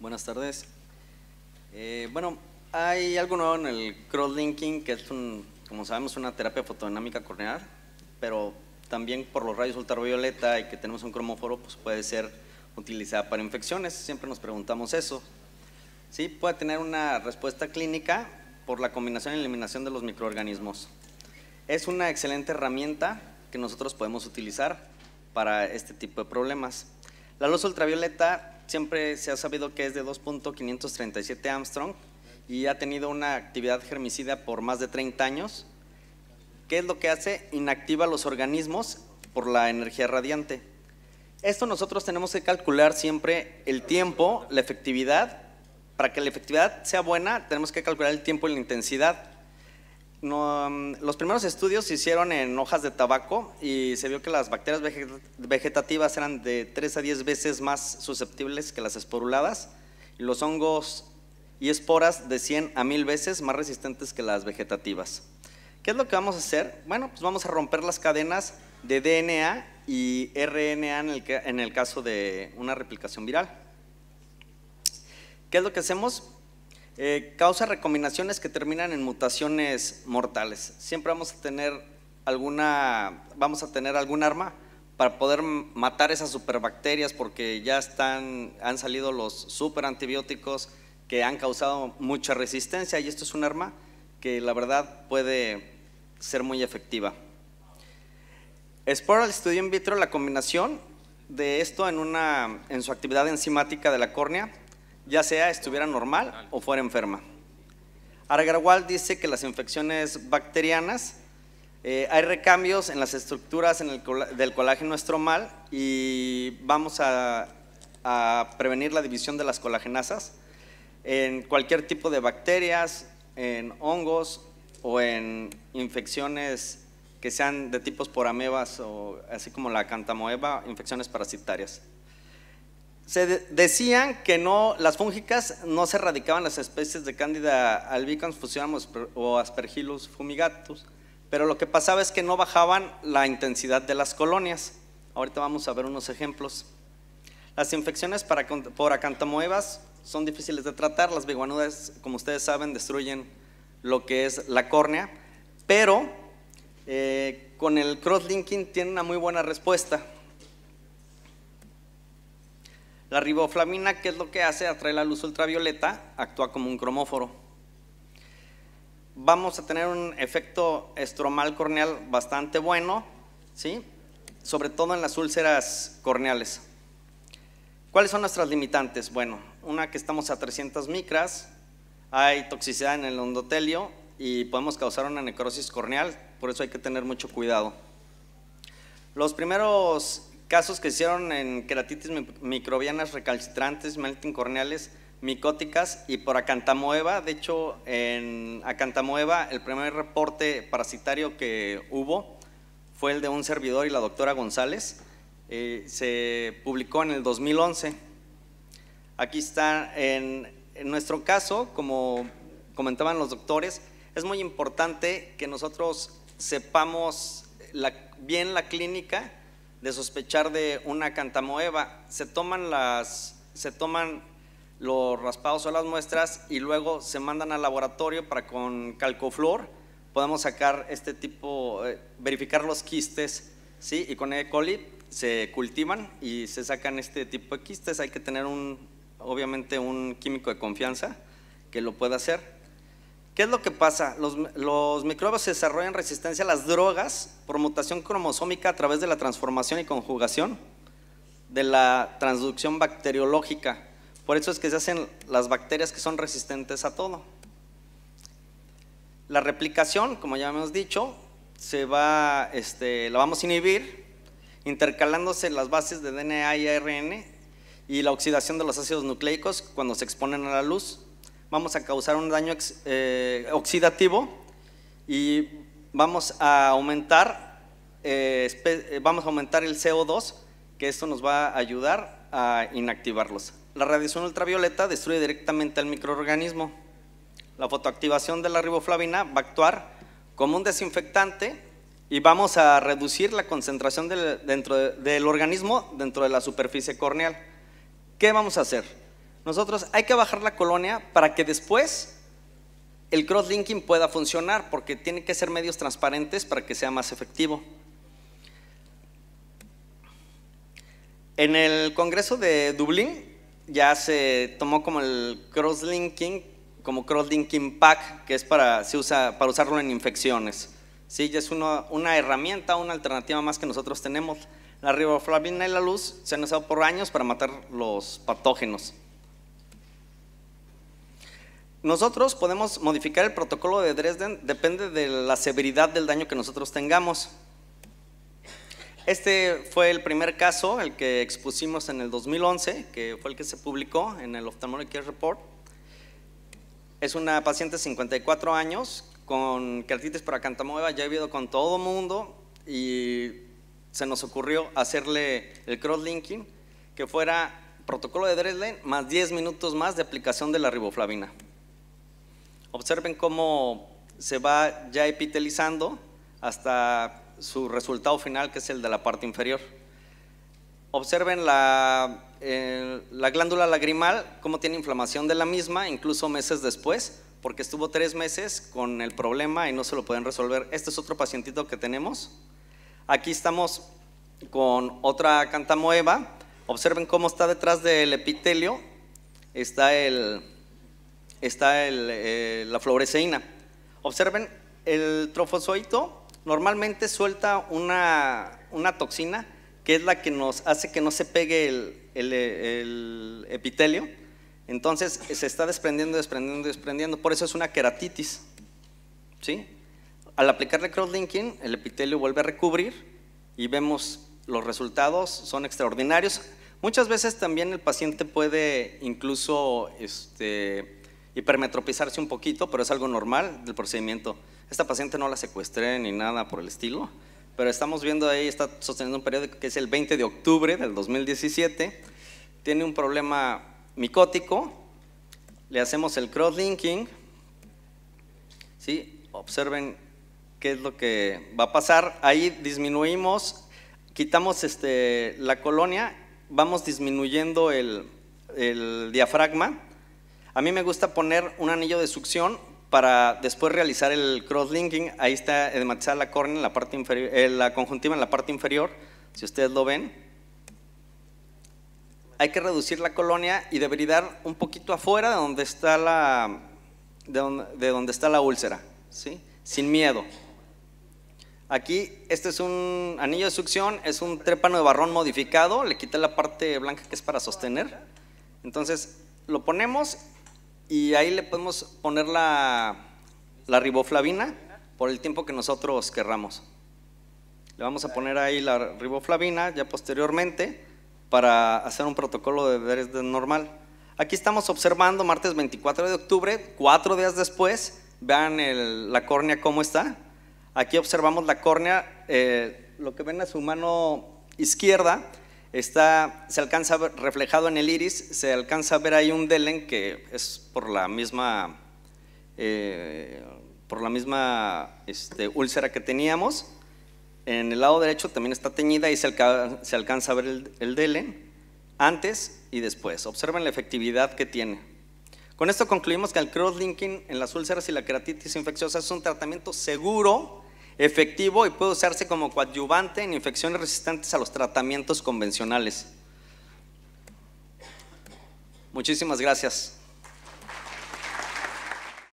Buenas tardes. Eh, bueno, hay algo nuevo en el crosslinking que es, como sabemos, una terapia fotodinámica corneal, pero también por los rayos ultravioleta y que tenemos un cromóforo, pues puede ser utilizada para infecciones. Siempre nos preguntamos eso. Sí, puede tener una respuesta clínica por la combinación y eliminación de los microorganismos. Es una excelente herramienta que nosotros podemos utilizar para este tipo de problemas. La luz ultravioleta siempre se ha sabido que es de 2.537 Armstrong y ha tenido una actividad germicida por más de 30 años. ¿Qué es lo que hace? Inactiva los organismos por la energía radiante. Esto nosotros tenemos que calcular siempre el tiempo, la efectividad. Para que la efectividad sea buena, tenemos que calcular el tiempo y la intensidad. Um, los primeros estudios se hicieron en hojas de tabaco y se vio que las bacterias vegetativas eran de 3 a 10 veces más susceptibles que las esporuladas y los hongos y esporas de 100 a 1000 veces más resistentes que las vegetativas. ¿Qué es lo que vamos a hacer? Bueno, pues vamos a romper las cadenas de DNA y RNA en el, en el caso de una replicación viral. ¿Qué es lo que hacemos? Eh, causa recombinaciones que terminan en mutaciones mortales. Siempre vamos a tener alguna, vamos a tener algún arma para poder matar esas superbacterias porque ya están, han salido los superantibióticos que han causado mucha resistencia y esto es un arma que la verdad puede ser muy efectiva. el estudió in vitro la combinación de esto en, una, en su actividad enzimática de la córnea ya sea estuviera normal o fuera enferma. Argarwal dice que las infecciones bacterianas, eh, hay recambios en las estructuras del colágeno estromal y vamos a, prevenir la división de las colagenasas en cualquier tipo de bacterias, en hongos o en infecciones que sean de tipos por amebas o así como la cantamoeba, infecciones parasitarias. Se decían que no, las fúngicas no se erradicaban las especies de Candida albicans fusionamos o Aspergillus fumigatus, pero lo que pasaba es que no bajaban la intensidad de las colonias. Ahorita vamos a ver unos ejemplos. Las infecciones por acantamoebas son difíciles de tratar, las biguanudas, como ustedes saben, destruyen lo que es la córnea, pero eh, con el crosslinking tienen una muy buena respuesta. La riboflamina, ¿qué es lo que hace? Atrae la luz ultravioleta, actúa como un cromóforo. Vamos a tener un efecto estromal corneal bastante bueno, ¿sí? sobre todo en las úlceras corneales. ¿Cuáles son nuestras limitantes? Bueno, una que estamos a 300 micras, hay toxicidad en el endotelio y podemos causar una necrosis corneal, por eso hay que tener mucho cuidado. Los primeros Casos que hicieron en queratitis microbianas recalcitrantes, melting corneales, micóticas y por acantamoeba. De hecho, en acantamoeba el primer reporte parasitario que hubo fue el de un servidor y la doctora González. Eh, se publicó en el 2011. Aquí está, en, nuestro caso, como comentaban los doctores, es muy importante que nosotros sepamos bien la clínica de sospechar de una cantamoeba. Se toman, las, se toman los raspados o las muestras y luego se mandan al laboratorio para con calcoflor podemos sacar este tipo, eh, verificar los quistes, ¿sí? Y con E. coli se cultivan y se sacan este tipo de quistes. Hay que tener un, obviamente, un químico de confianza que lo pueda hacer. ¿Qué es lo que pasa? Los, microbios se desarrollan resistencia a las drogas por mutación cromosómica a través de la transformación y conjugación de la transducción bacteriológica. Por eso es que se hacen las bacterias que son resistentes a todo. La replicación, como ya hemos dicho, se va, este, la vamos a inhibir intercalándose las bases de DNA y ARN y la oxidación de los ácidos nucleicos cuando se exponen a la luz vamos a causar un daño eh, oxidativo y vamos a aumentar, eh, eh, vamos a aumentar el CO2, que esto nos va a ayudar a inactivarlos. La radiación ultravioleta destruye directamente al microorganismo. La fotoactivación de la riboflavina va a actuar como un desinfectante y vamos a reducir la concentración dentro del organismo dentro de la superficie corneal. ¿Qué vamos a hacer? Nosotros hay que bajar la colonia para que después el cross-linking pueda funcionar, porque tiene que ser medios transparentes para que sea más efectivo. En el Congreso de Dublín ya se tomó como el cross-linking, como cross-linking pack, que es para, se usa, para usarlo en infecciones. Sí, ya es una, una herramienta, una alternativa más que nosotros tenemos. La riboflavina y la luz se han usado por años para matar los patógenos. Nosotros podemos modificar el protocolo de Dresden, depende de la severidad del daño que nosotros tengamos. Este fue el primer caso, el que expusimos en el 2011, que fue el que se publicó en el Ophthalmology Report. Es una paciente de 54 años con para cantamueva, ya he vivido con todo mundo y se nos ocurrió hacerle el cross-linking que fuera protocolo de Dresden más 10 minutos más de aplicación de la riboflavina. Observen cómo se va ya epitelizando hasta su resultado final, que es el de la parte inferior. Observen la, eh, la glándula lagrimal, cómo tiene inflamación de la misma, incluso meses después, porque estuvo tres meses con el problema y no se lo pueden resolver. Este es otro pacientito que tenemos. Aquí estamos con otra cantamoeba. Observen cómo está detrás del epitelio, está el, está eh, la floreceína. Observen, el trofozoito normalmente suelta una, toxina que es la que nos hace que no se pegue el, epitelio. Entonces se está desprendiendo, desprendiendo, desprendiendo. Por eso es una queratitis. ¿sí? Al aplicarle cross-linking, el epitelio vuelve a recubrir y vemos los resultados son extraordinarios. Muchas veces también el paciente puede incluso este, hipermetropizarse un poquito, pero es algo normal del procedimiento. Esta paciente no la secuestré ni nada por el estilo, pero estamos viendo ahí, está sosteniendo un periodo que es el 20 de octubre del 2017, tiene un problema micótico, le hacemos el cross-linking, ¿sí? observen qué es lo que va a pasar, ahí disminuimos, quitamos este, la colonia, vamos disminuyendo el, el diafragma, a mí me gusta poner un anillo de succión para después realizar el cross-linking. Ahí está edematizada la córnea en la parte inferior, eh, la conjuntiva en la parte inferior, si ustedes lo ven. Hay que reducir la colonia y dar un poquito afuera de donde está la, está la úlcera, ¿sí? sin miedo. Aquí, este es un anillo de succión, es un trépano de barrón modificado, le quité la parte blanca que es para sostener. Entonces, lo ponemos y ahí le podemos poner la, riboflavina por el tiempo que nosotros querramos. Le vamos a poner ahí la riboflavina ya posteriormente para hacer un protocolo de deberes normal. Aquí estamos observando martes 24 de octubre, cuatro días después, vean la córnea cómo está. Aquí observamos la córnea, eh, lo que ven a su mano izquierda se alcanza ver, reflejado en el iris, se alcanza a ver ahí un delen que es por la misma, eh, por la misma este, úlcera que teníamos. En el lado derecho también está teñida y se, alcanza a ver el, el delen antes y después. Observen la efectividad que tiene. Con esto concluimos que el crosslinking en las úlceras y la queratitis infecciosa es un tratamiento seguro efectivo y puede usarse como coadyuvante en infecciones resistentes a los tratamientos convencionales. Muchísimas gracias.